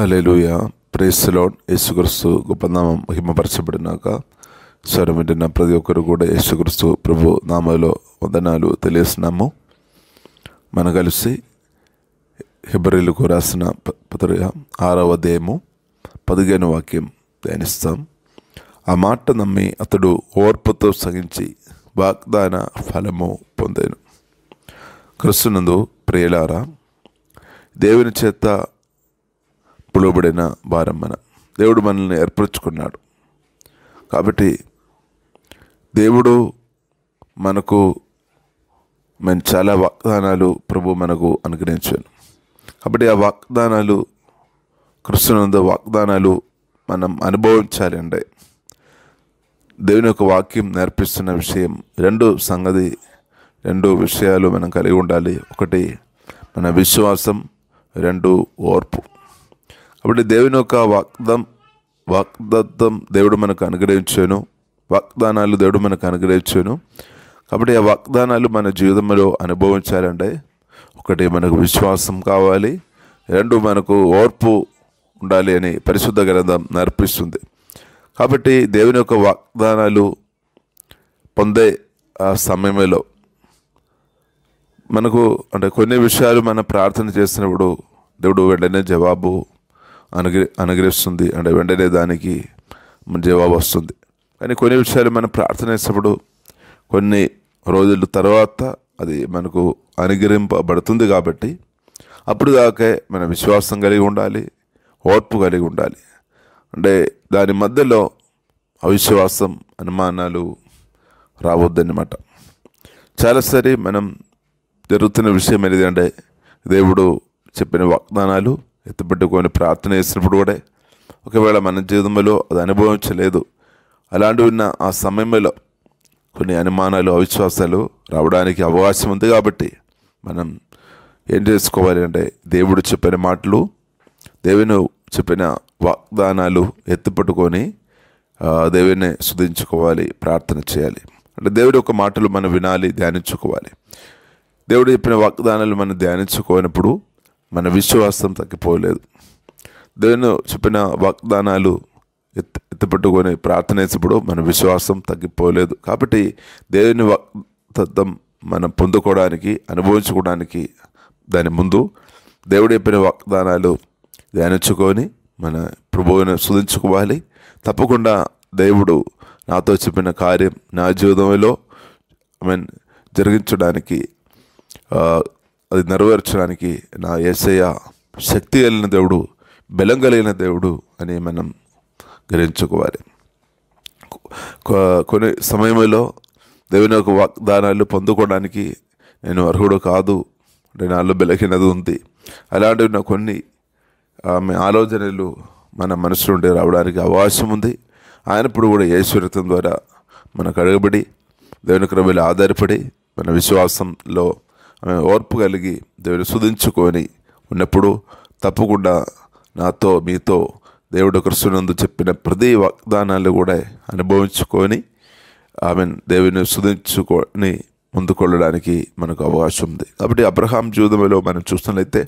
hallelujah ప్రేస్లోన్ యేసుక్రీస్తు గొప్పనామం మహిమపరచబడినాక స్వరం వింటున్న ప్రతి ఒక్కరు కూడా యేసుక్రీస్తు ప్రభు నామలో వందనాలు తెలియస్తున్నాము మన కలిసి హిబ్రిలకు రాసిన పత్రిక ఆరవ దేము పదిహేను వాక్యం ధ్యానిస్తాం ఆ మాట నమ్మి అతడు ఓర్పుతో సహించి వాగ్దాన ఫలము పొందాను క్రిస్తునందు ప్రియలారా దేవుని చేత పిలువబడిన భారం మన దేవుడు మనల్ని ఏర్పరచుకున్నాడు కాబట్టి దేవుడు మనకు మేము చాలా వాగ్దానాలు ప్రభు మనకు అనుగ్రహించాను కాబట్టి ఆ వాగ్దానాలు కృష్ణనందు వాగ్దానాలు మనం అనుభవించాలి అంటే దేవుని యొక్క వాక్యం నేర్పిస్తున్న విషయం రెండు సంగతి రెండు విషయాలు మనం కలిగి ఉండాలి ఒకటి మన విశ్వాసం రెండు ఓర్పు కాబట్టి దేవుని యొక్క వాగ్దం వాగ్దత్వం దేవుడు మనకు అనుగ్రహించాను వాగ్దానాలు దేవుడు మనకు అనుగ్రహించాను కాబట్టి ఆ వాగ్దానాలు మన జీవితంలో అనుభవించాలంటే ఒకటి మనకు విశ్వాసం కావాలి రెండు మనకు ఓర్పు ఉండాలి అని పరిశుద్ధ గ్రంథం నేర్పిస్తుంది కాబట్టి దేవుని యొక్క వాగ్దానాలు పొందే ఆ సమయంలో మనకు అంటే కొన్ని విషయాలు మనం ప్రార్థన చేసినప్పుడు దేవుడు వెంటనే జవాబు అనుగ్ర అనుగ్రహిస్తుంది అంటే వెంటనే దానికి జవాబు వస్తుంది కానీ కొన్ని విషయాలు మనం ప్రార్థన చేసినప్పుడు కొన్ని రోజుల తర్వాత అది మనకు అనుగ్రహింపబడుతుంది కాబట్టి అప్పుడు దాకే మన విశ్వాసం కలిగి ఉండాలి ఓర్పు కలిగి ఉండాలి అంటే దాని మధ్యలో అవిశ్వాసం అనుమానాలు రావద్దన్నమాట చాలాసారి మనం జరుగుతున్న విషయం ఏది అంటే దేవుడు చెప్పిన వాగ్దానాలు ఎత్తిపెట్టుకొని ప్రార్థన చేసినప్పుడు కూడా ఒకవేళ మన జీవితంలో అది అనుభవించలేదు అలాంటి ఉన్న ఆ సమయంలో కొన్ని అనుమానాలు అవిశ్వాసాలు రావడానికి అవకాశం ఉంది కాబట్టి మనం ఏం చేసుకోవాలి అంటే దేవుడు చెప్పిన మాటలు దేవుని చెప్పిన వాగ్దానాలు ఎత్తిపట్టుకొని దేవుని శుద్ధించుకోవాలి ప్రార్థన చేయాలి అంటే దేవుడి యొక్క మాటలు మనం వినాలి ధ్యానించుకోవాలి దేవుడు చెప్పిన వాగ్దానాలు మనం ధ్యానించుకోనప్పుడు మన విశ్వాసం తగ్గిపోలేదు దేవుని చెప్పిన వాగ్దానాలు ఎత్తి ఎత్తిపెట్టుకొని ప్రార్థనేసినప్పుడు మన విశ్వాసం తగ్గిపోలేదు కాబట్టి దేవుని వాగ్దత్వం మనం పొందుకోవడానికి అనుభవించుకోవడానికి దాని ముందు దేవుడు చెప్పిన వాగ్దానాలు ధ్యానించుకొని మన ప్రభువుని శుధించుకోవాలి తప్పకుండా దేవుడు నాతో చెప్పిన కార్యం నా జీవితంలో ఐ మీన్ జరిగించడానికి అది నెరవేర్చడానికి నా ఏసయ్య శక్తి కలిగిన దేవుడు బలం కలిగిన దేవుడు అని మనం గ్రహించుకోవాలి కొన్ని సమయంలో దేవుని యొక్క వాగ్దానాలు పొందుకోవడానికి నేను అర్హుడు కాదు నాలో బలహీనత ఉంది అలాంటివి నా కొన్ని ఆమె ఆలోచనలు మన మనసు నుండి రావడానికి అవకాశం ఉంది ఆయన ఇప్పుడు కూడా ఈశ్వరత్వం ద్వారా మనకు అడగబడి దేవుని క్రమేలా ఆధారపడి మన విశ్వాసంలో ఓర్పు కలిగి దేవుని సుధించుకొని ఉన్నప్పుడు తప్పకుండా నాతో మీతో దేవుడు కృష్ణునందు చెప్పిన ప్రతి వాగ్దానాలు కూడా అనుభవించుకొని ఆమె దేవుని సుధించుకొని ముందుకొళ్ళడానికి మనకు అవకాశం ఉంది కాబట్టి అబ్రహాం జీవితంలో మనం చూస్తున్నట్లయితే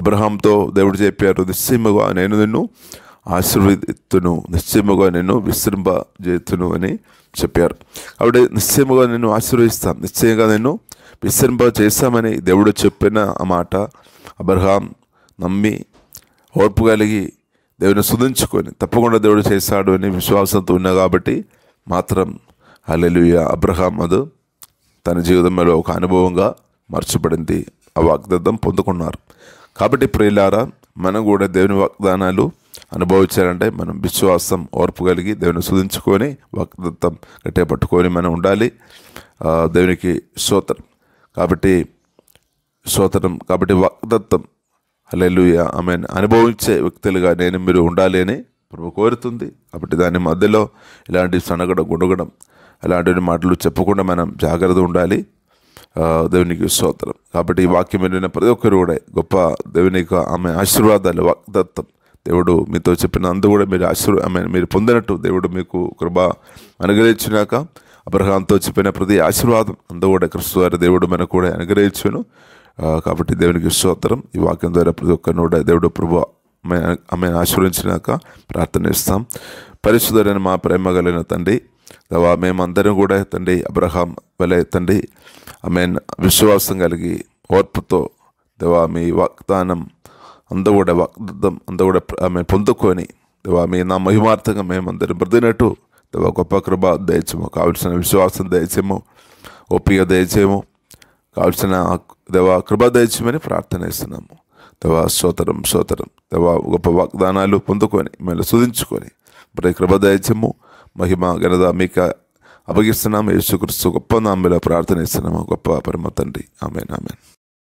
అబ్రహాంతో దేవుడు చెప్పారు నిశ్చయముగా నేను నిన్ను ఆశీర్వదిత్తును నిశ్చయముగా నేను విశ్రింపజేతును అని చెప్పారు కాబట్టి నిశ్చయముగా నేను ఆశీర్వదిస్తాను నిశ్చయంగా నేను విస్తరింప చేస్తామని దేవుడు చెప్పిన ఆ మాట అబ్రహాం నమ్మి ఓర్పు కలిగి దేవుని సుధించుకొని తప్పకుండా దేవుడు చేస్తాడు అని విశ్వాసంతో ఉన్నా కాబట్టి మాత్రం అలెలుయ అబ్రహాం అదు తన జీవితంలో ఒక అనుభవంగా మర్చిపడింది ఆ వాగ్దానం పొందుకున్నారు కాబట్టి ప్రియులారా మనం కూడా దేవుని వాగ్దానాలు అనుభవించాలంటే మనం విశ్వాసం ఓర్పు కలిగి దేవుని సుధించుకొని వాగ్దత్తం గట్టే పట్టుకొని మనం ఉండాలి దేవునికి స్తోత్రం కాబట్టి స్తోత్రం కాబట్టి వాగ్దత్తం అలెలుయ ఆమె అనుభవించే వ్యక్తులుగా నేను మీరు ఉండాలి అని ప్రభు కోరుతుంది కాబట్టి దాని మధ్యలో ఇలాంటి సనగడం గుణగడం అలాంటి మాటలు చెప్పకుండా మనం జాగ్రత్త ఉండాలి దేవునికి స్తోత్రం కాబట్టి ఈ వాక్యం వెళ్ళిన ప్రతి ఒక్కరు కూడా గొప్ప దేవుని యొక్క ఆమె ఆశీర్వాదాలు వాగ్దత్తం దేవుడు మీతో చెప్పిన అందు కూడా మీరు ఆశీర్వ మీరు పొందినట్టు దేవుడు మీకు కృప అనుగ్రహించినాక అబ్రహాంతో చెప్పిన ప్రతి ఆశీర్వాదం కూడా క్రిస్తు వారి దేవుడు మనకు కూడా అనుగ్రహించాను కాబట్టి దేవునికి స్తోత్రం ఈ వాక్యం ద్వారా ప్రతి ఒక్కరిని కూడా దేవుడు ప్రభు ఆమె ఆశీర్వించినాక ప్రార్థన ఇస్తాం పరిశుద్ధుడైన మా ప్రేమ కలిగిన తండ్రి దవా మేమందరం కూడా తండ్రి అబ్రహాం వలె తండ్రి ఆమె విశ్వాసం కలిగి ఓర్పుతో దేవా మీ వాగ్దానం అంతా కూడా వాగ్దం అంతా కూడా ఆమె పొందుకొని దేవా మీ నా మహిమార్థంగా మేమందరం బ్రతినట్టు తమ గొప్ప కృప దయచేము కావలసిన విశ్వాసం దయచేము ఒప్పిక దయచేము కావలసిన దేవా కృప దయచేయమని ప్రార్థన ఇస్తున్నాము దేవా సోతరం సోతరం దేవా గొప్ప వాగ్దానాలు పొందుకొని మిమ్మల్ని సుధించుకొని మరి కృప దయచేము మహిమ గణద మీక అప్పగిస్తున్నాము యేసుక్రీస్తు గొప్ప నామలో ప్రార్థన ఇస్తున్నాము గొప్ప పరమ తండ్రి ఆమెన్ ఆమెన్